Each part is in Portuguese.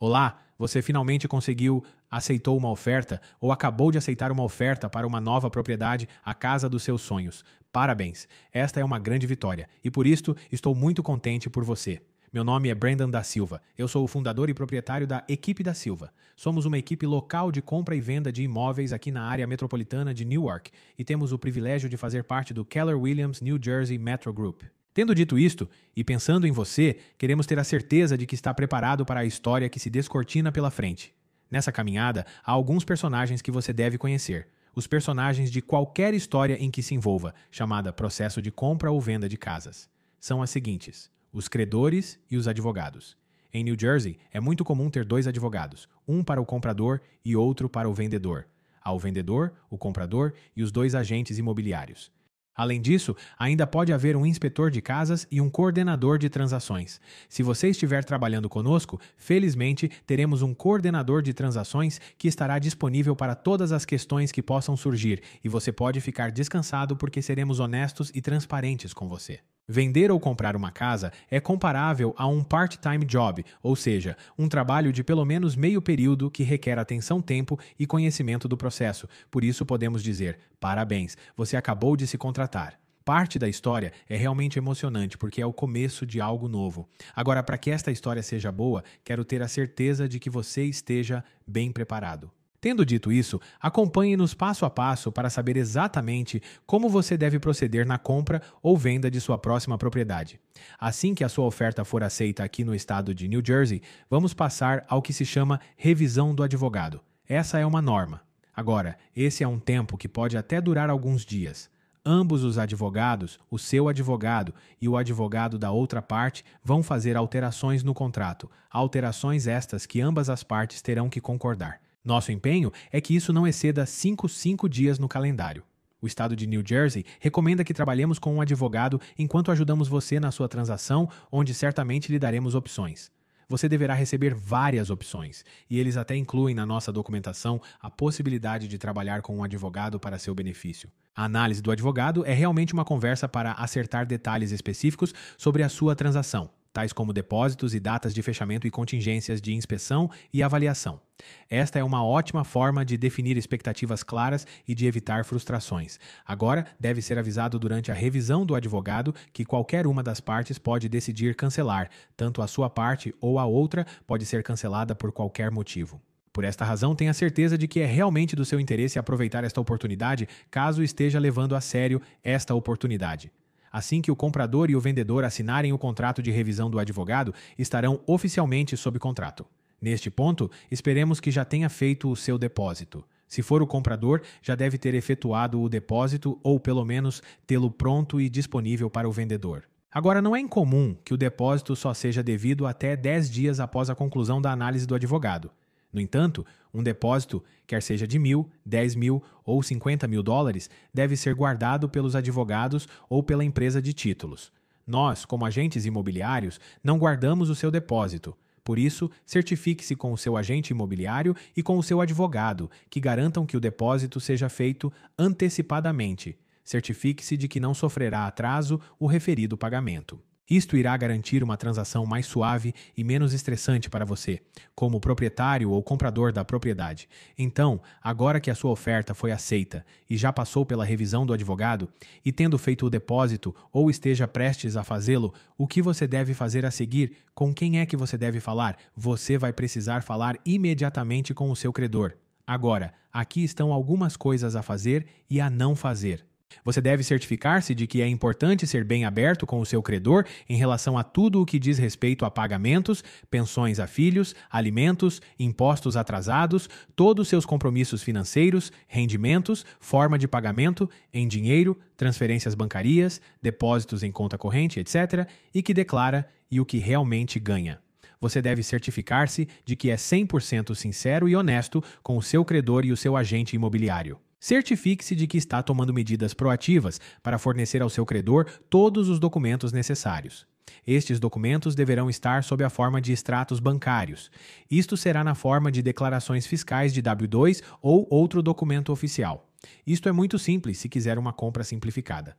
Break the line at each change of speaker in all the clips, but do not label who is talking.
Olá, você finalmente conseguiu, aceitou uma oferta ou acabou de aceitar uma oferta para uma nova propriedade, a casa dos seus sonhos. Parabéns! Esta é uma grande vitória e por isto estou muito contente por você. Meu nome é Brandon da Silva. Eu sou o fundador e proprietário da Equipe da Silva. Somos uma equipe local de compra e venda de imóveis aqui na área metropolitana de Newark e temos o privilégio de fazer parte do Keller Williams New Jersey Metro Group. Tendo dito isto, e pensando em você, queremos ter a certeza de que está preparado para a história que se descortina pela frente. Nessa caminhada, há alguns personagens que você deve conhecer. Os personagens de qualquer história em que se envolva, chamada processo de compra ou venda de casas. São as seguintes: os credores e os advogados. Em New Jersey, é muito comum ter dois advogados, um para o comprador e outro para o vendedor. Ao vendedor, o comprador e os dois agentes imobiliários. Além disso, ainda pode haver um inspetor de casas e um coordenador de transações. Se você estiver trabalhando conosco, felizmente teremos um coordenador de transações que estará disponível para todas as questões que possam surgir e você pode ficar descansado porque seremos honestos e transparentes com você. Vender ou comprar uma casa é comparável a um part-time job, ou seja, um trabalho de pelo menos meio período que requer atenção, tempo e conhecimento do processo. Por isso podemos dizer: parabéns, você acabou de se contratar parte da história é realmente emocionante, porque é o começo de algo novo. Agora, para que esta história seja boa, quero ter a certeza de que você esteja bem preparado. Tendo dito isso, acompanhe-nos passo a passo para saber exatamente como você deve proceder na compra ou venda de sua próxima propriedade. Assim que a sua oferta for aceita aqui no estado de New Jersey, vamos passar ao que se chama revisão do advogado. Essa é uma norma. Agora, esse é um tempo que pode até durar alguns dias. Ambos os advogados, o seu advogado e o advogado da outra parte, vão fazer alterações no contrato, alterações estas que ambas as partes terão que concordar. Nosso empenho é que isso não exceda 5, cinco dias no calendário. O estado de New Jersey recomenda que trabalhemos com um advogado enquanto ajudamos você na sua transação, onde certamente lhe daremos opções. Você deverá receber várias opções, e eles até incluem na nossa documentação a possibilidade de trabalhar com um advogado para seu benefício. A análise do advogado é realmente uma conversa para acertar detalhes específicos sobre a sua transação tais como depósitos e datas de fechamento e contingências de inspeção e avaliação. Esta é uma ótima forma de definir expectativas claras e de evitar frustrações. Agora, deve ser avisado durante a revisão do advogado que qualquer uma das partes pode decidir cancelar, tanto a sua parte ou a outra pode ser cancelada por qualquer motivo. Por esta razão, tenha certeza de que é realmente do seu interesse aproveitar esta oportunidade caso esteja levando a sério esta oportunidade. Assim que o comprador e o vendedor assinarem o contrato de revisão do advogado, estarão oficialmente sob contrato. Neste ponto, esperemos que já tenha feito o seu depósito. Se for o comprador, já deve ter efetuado o depósito ou, pelo menos, tê-lo pronto e disponível para o vendedor. Agora, não é incomum que o depósito só seja devido até 10 dias após a conclusão da análise do advogado. No entanto, um depósito, quer seja de mil, dez mil ou cinquenta mil dólares, deve ser guardado pelos advogados ou pela empresa de títulos. Nós, como agentes imobiliários, não guardamos o seu depósito. Por isso, certifique-se com o seu agente imobiliário e com o seu advogado, que garantam que o depósito seja feito antecipadamente. Certifique-se de que não sofrerá atraso o referido pagamento. Isto irá garantir uma transação mais suave e menos estressante para você, como proprietário ou comprador da propriedade. Então, agora que a sua oferta foi aceita e já passou pela revisão do advogado, e tendo feito o depósito ou esteja prestes a fazê-lo, o que você deve fazer a seguir? Com quem é que você deve falar? Você vai precisar falar imediatamente com o seu credor. Agora, aqui estão algumas coisas a fazer e a não fazer. Você deve certificar-se de que é importante ser bem aberto com o seu credor em relação a tudo o que diz respeito a pagamentos, pensões a filhos, alimentos, impostos atrasados, todos os seus compromissos financeiros, rendimentos, forma de pagamento em dinheiro, transferências bancárias, depósitos em conta corrente, etc., e que declara e o que realmente ganha você deve certificar-se de que é 100% sincero e honesto com o seu credor e o seu agente imobiliário. Certifique-se de que está tomando medidas proativas para fornecer ao seu credor todos os documentos necessários. Estes documentos deverão estar sob a forma de extratos bancários. Isto será na forma de declarações fiscais de W2 ou outro documento oficial. Isto é muito simples se quiser uma compra simplificada.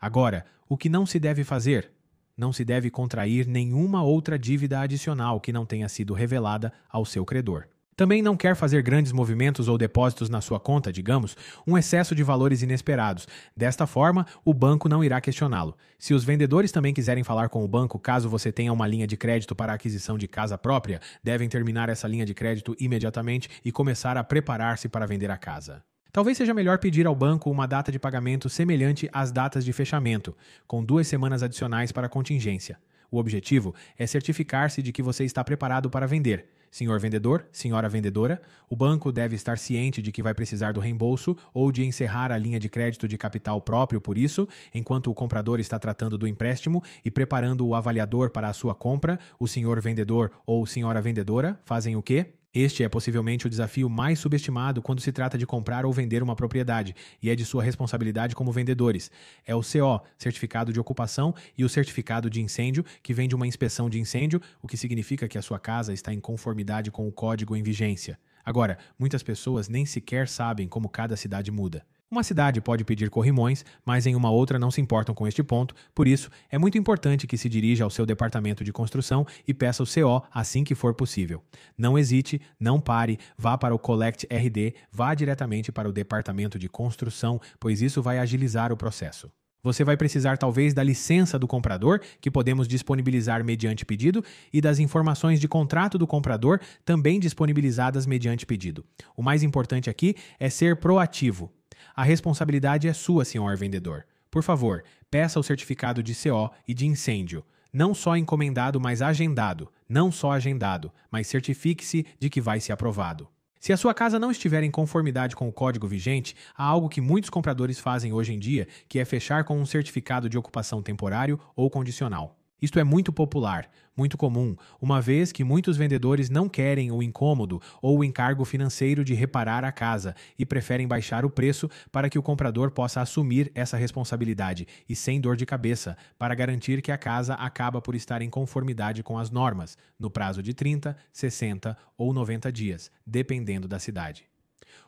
Agora, o que não se deve fazer? Não se deve contrair nenhuma outra dívida adicional que não tenha sido revelada ao seu credor. Também não quer fazer grandes movimentos ou depósitos na sua conta, digamos, um excesso de valores inesperados. Desta forma, o banco não irá questioná-lo. Se os vendedores também quiserem falar com o banco caso você tenha uma linha de crédito para aquisição de casa própria, devem terminar essa linha de crédito imediatamente e começar a preparar-se para vender a casa. Talvez seja melhor pedir ao banco uma data de pagamento semelhante às datas de fechamento, com duas semanas adicionais para contingência. O objetivo é certificar-se de que você está preparado para vender. Senhor vendedor, senhora vendedora, o banco deve estar ciente de que vai precisar do reembolso ou de encerrar a linha de crédito de capital próprio por isso, enquanto o comprador está tratando do empréstimo e preparando o avaliador para a sua compra, o senhor vendedor ou senhora vendedora fazem o quê? Este é possivelmente o desafio mais subestimado quando se trata de comprar ou vender uma propriedade, e é de sua responsabilidade como vendedores. É o CO, Certificado de Ocupação, e o Certificado de Incêndio, que vem de uma inspeção de incêndio, o que significa que a sua casa está em conformidade com o código em vigência. Agora, muitas pessoas nem sequer sabem como cada cidade muda. Uma cidade pode pedir corrimões, mas em uma outra não se importam com este ponto, por isso é muito importante que se dirija ao seu departamento de construção e peça o CO assim que for possível. Não hesite, não pare, vá para o Collect RD, vá diretamente para o departamento de construção, pois isso vai agilizar o processo. Você vai precisar talvez da licença do comprador, que podemos disponibilizar mediante pedido, e das informações de contrato do comprador, também disponibilizadas mediante pedido. O mais importante aqui é ser proativo, a responsabilidade é sua, senhor vendedor. Por favor, peça o certificado de CO e de incêndio. Não só encomendado, mas agendado. Não só agendado, mas certifique-se de que vai ser aprovado. Se a sua casa não estiver em conformidade com o código vigente, há algo que muitos compradores fazem hoje em dia, que é fechar com um certificado de ocupação temporário ou condicional. Isto é muito popular, muito comum, uma vez que muitos vendedores não querem o incômodo ou o encargo financeiro de reparar a casa e preferem baixar o preço para que o comprador possa assumir essa responsabilidade e sem dor de cabeça, para garantir que a casa acaba por estar em conformidade com as normas, no prazo de 30, 60 ou 90 dias, dependendo da cidade.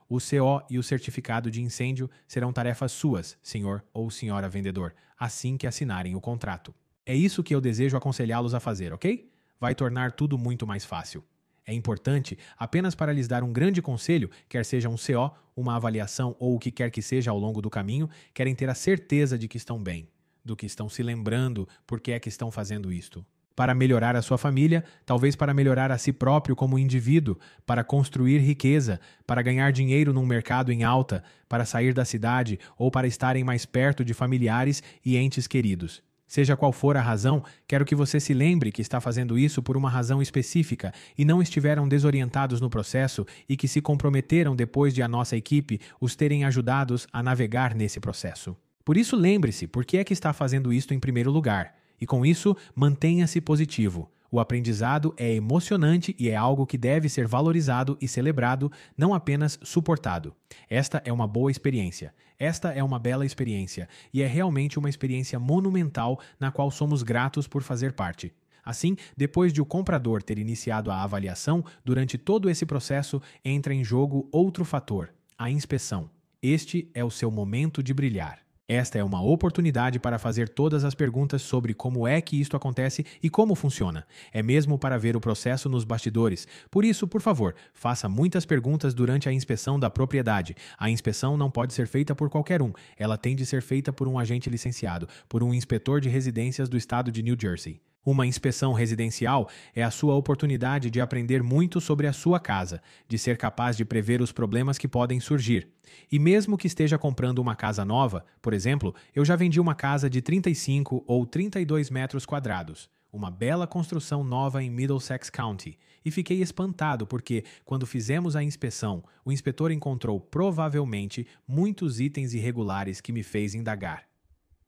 O CO e o certificado de incêndio serão tarefas suas, senhor ou senhora vendedor, assim que assinarem o contrato. É isso que eu desejo aconselhá-los a fazer, ok? Vai tornar tudo muito mais fácil. É importante apenas para lhes dar um grande conselho, quer seja um CO, uma avaliação ou o que quer que seja ao longo do caminho, querem ter a certeza de que estão bem, do que estão se lembrando, por que é que estão fazendo isto. Para melhorar a sua família, talvez para melhorar a si próprio como indivíduo, para construir riqueza, para ganhar dinheiro num mercado em alta, para sair da cidade ou para estarem mais perto de familiares e entes queridos. Seja qual for a razão, quero que você se lembre que está fazendo isso por uma razão específica e não estiveram desorientados no processo e que se comprometeram depois de a nossa equipe os terem ajudados a navegar nesse processo. Por isso, lembre-se por que é que está fazendo isto em primeiro lugar. E com isso, mantenha-se positivo. O aprendizado é emocionante e é algo que deve ser valorizado e celebrado, não apenas suportado. Esta é uma boa experiência. Esta é uma bela experiência e é realmente uma experiência monumental na qual somos gratos por fazer parte. Assim, depois de o comprador ter iniciado a avaliação, durante todo esse processo entra em jogo outro fator, a inspeção. Este é o seu momento de brilhar. Esta é uma oportunidade para fazer todas as perguntas sobre como é que isto acontece e como funciona. É mesmo para ver o processo nos bastidores. Por isso, por favor, faça muitas perguntas durante a inspeção da propriedade. A inspeção não pode ser feita por qualquer um. Ela tem de ser feita por um agente licenciado, por um inspetor de residências do estado de New Jersey. Uma inspeção residencial é a sua oportunidade de aprender muito sobre a sua casa, de ser capaz de prever os problemas que podem surgir. E mesmo que esteja comprando uma casa nova, por exemplo, eu já vendi uma casa de 35 ou 32 metros quadrados uma bela construção nova em Middlesex County, e fiquei espantado porque, quando fizemos a inspeção, o inspetor encontrou provavelmente muitos itens irregulares que me fez indagar.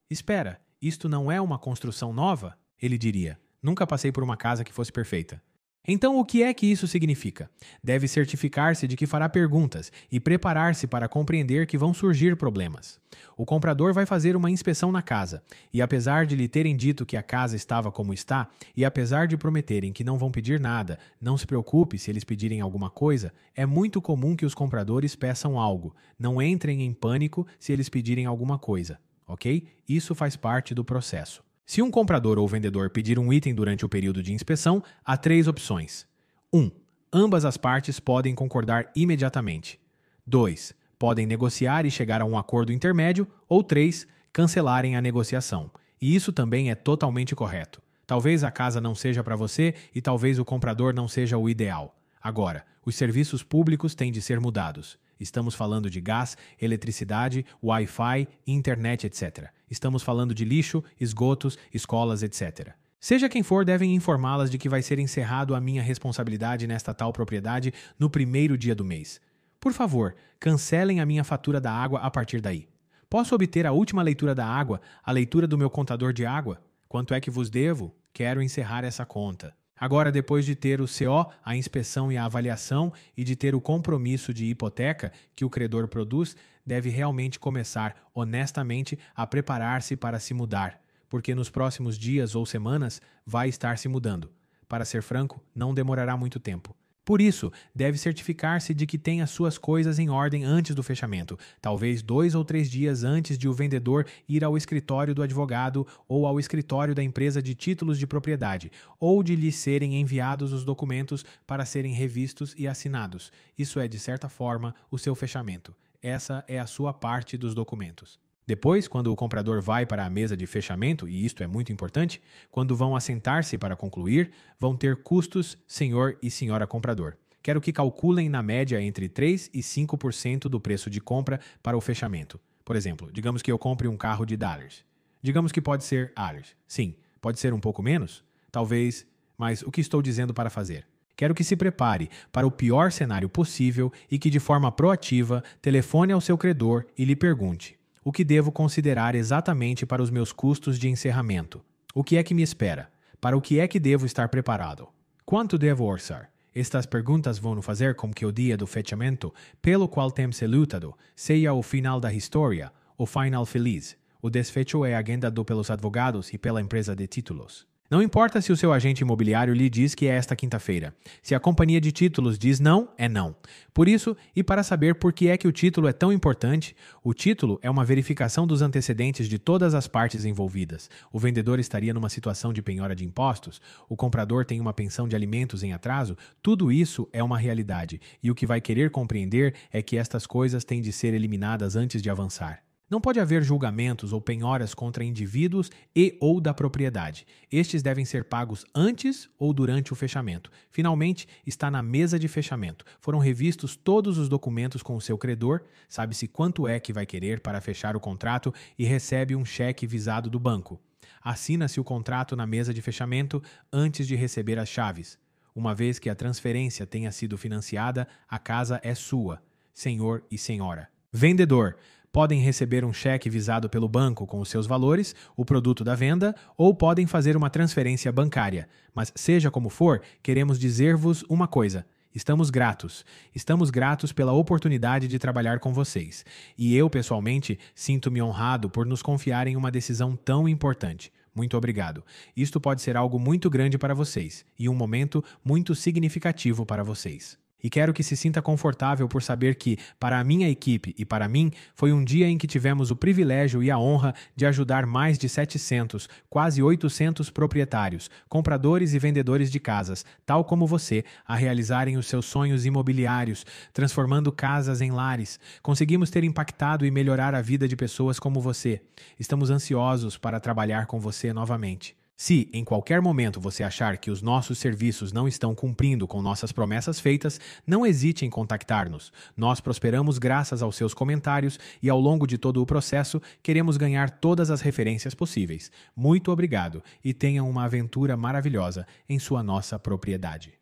Espera, isto não é uma construção nova? ele diria. Nunca passei por uma casa que fosse perfeita. Então, o que é que isso significa? Deve certificar-se de que fará perguntas e preparar-se para compreender que vão surgir problemas. O comprador vai fazer uma inspeção na casa, e apesar de lhe terem dito que a casa estava como está, e apesar de prometerem que não vão pedir nada, não se preocupe se eles pedirem alguma coisa, é muito comum que os compradores peçam algo. Não entrem em pânico se eles pedirem alguma coisa, ok? Isso faz parte do processo. Se um comprador ou vendedor pedir um item durante o período de inspeção, há três opções. 1. Um, ambas as partes podem concordar imediatamente. 2. Podem negociar e chegar a um acordo intermédio. Ou 3. Cancelarem a negociação. E isso também é totalmente correto. Talvez a casa não seja para você e talvez o comprador não seja o ideal. Agora, os serviços públicos têm de ser mudados. Estamos falando de gás, eletricidade, Wi-Fi, internet, etc. Estamos falando de lixo, esgotos, escolas, etc. Seja quem for, devem informá-las de que vai ser encerrado a minha responsabilidade nesta tal propriedade no primeiro dia do mês. Por favor, cancelem a minha fatura da água a partir daí. Posso obter a última leitura da água, a leitura do meu contador de água? Quanto é que vos devo? Quero encerrar essa conta. Agora, depois de ter o CO, a inspeção e a avaliação, e de ter o compromisso de hipoteca que o credor produz, deve realmente começar, honestamente, a preparar-se para se mudar, porque nos próximos dias ou semanas vai estar se mudando. Para ser franco, não demorará muito tempo. Por isso, deve certificar-se de que tem as suas coisas em ordem antes do fechamento, talvez dois ou três dias antes de o vendedor ir ao escritório do advogado ou ao escritório da empresa de títulos de propriedade, ou de lhe serem enviados os documentos para serem revistos e assinados. Isso é, de certa forma, o seu fechamento. Essa é a sua parte dos documentos. Depois, quando o comprador vai para a mesa de fechamento, e isto é muito importante, quando vão assentar-se para concluir, vão ter custos, senhor e senhora comprador. Quero que calculem na média entre 3 e 5% do preço de compra para o fechamento. Por exemplo, digamos que eu compre um carro de dólares. Digamos que pode ser dólares. Sim, pode ser um pouco menos, talvez, mas o que estou dizendo para fazer? Quero que se prepare para o pior cenário possível e que, de forma proativa, telefone ao seu credor e lhe pergunte: o que devo considerar exatamente para os meus custos de encerramento. O que é que me espera? Para o que é que devo estar preparado? Quanto devo orçar? Estas perguntas vão fazer com que o dia do fechamento, pelo qual temos lutado, seja o final da história, o final feliz. O desfecho é agendado pelos advogados e pela empresa de títulos. Não importa se o seu agente imobiliário lhe diz que é esta quinta-feira. Se a companhia de títulos diz não, é não. Por isso, e para saber por que é que o título é tão importante, o título é uma verificação dos antecedentes de todas as partes envolvidas. O vendedor estaria numa situação de penhora de impostos, o comprador tem uma pensão de alimentos em atraso, tudo isso é uma realidade, e o que vai querer compreender é que estas coisas têm de ser eliminadas antes de avançar. Não pode haver julgamentos ou penhoras contra indivíduos e ou da propriedade. Estes devem ser pagos antes ou durante o fechamento. Finalmente, está na mesa de fechamento. Foram revistos todos os documentos com o seu credor, sabe-se quanto é que vai querer para fechar o contrato e recebe um cheque visado do banco. Assina-se o contrato na mesa de fechamento antes de receber as chaves. Uma vez que a transferência tenha sido financiada, a casa é sua, senhor e senhora. Vendedor podem receber um cheque visado pelo banco com os seus valores, o produto da venda, ou podem fazer uma transferência bancária. Mas, seja como for, queremos dizer-vos uma coisa. Estamos gratos. Estamos gratos pela oportunidade de trabalhar com vocês. E eu, pessoalmente, sinto-me honrado por nos confiar em uma decisão tão importante. Muito obrigado. Isto pode ser algo muito grande para vocês e um momento muito significativo para vocês. E quero que se sinta confortável por saber que, para a minha equipe e para mim, foi um dia em que tivemos o privilégio e a honra de ajudar mais de 700, quase 800 proprietários, compradores e vendedores de casas, tal como você, a realizarem os seus sonhos imobiliários, transformando casas em lares. Conseguimos ter impactado e melhorar a vida de pessoas como você. Estamos ansiosos para trabalhar com você novamente. Se, em qualquer momento, você achar que os nossos serviços não estão cumprindo com nossas promessas feitas, não hesite em contactar-nos. Nós prosperamos graças aos seus comentários e, ao longo de todo o processo, queremos ganhar todas as referências possíveis. Muito obrigado e tenham uma aventura maravilhosa em sua nossa propriedade.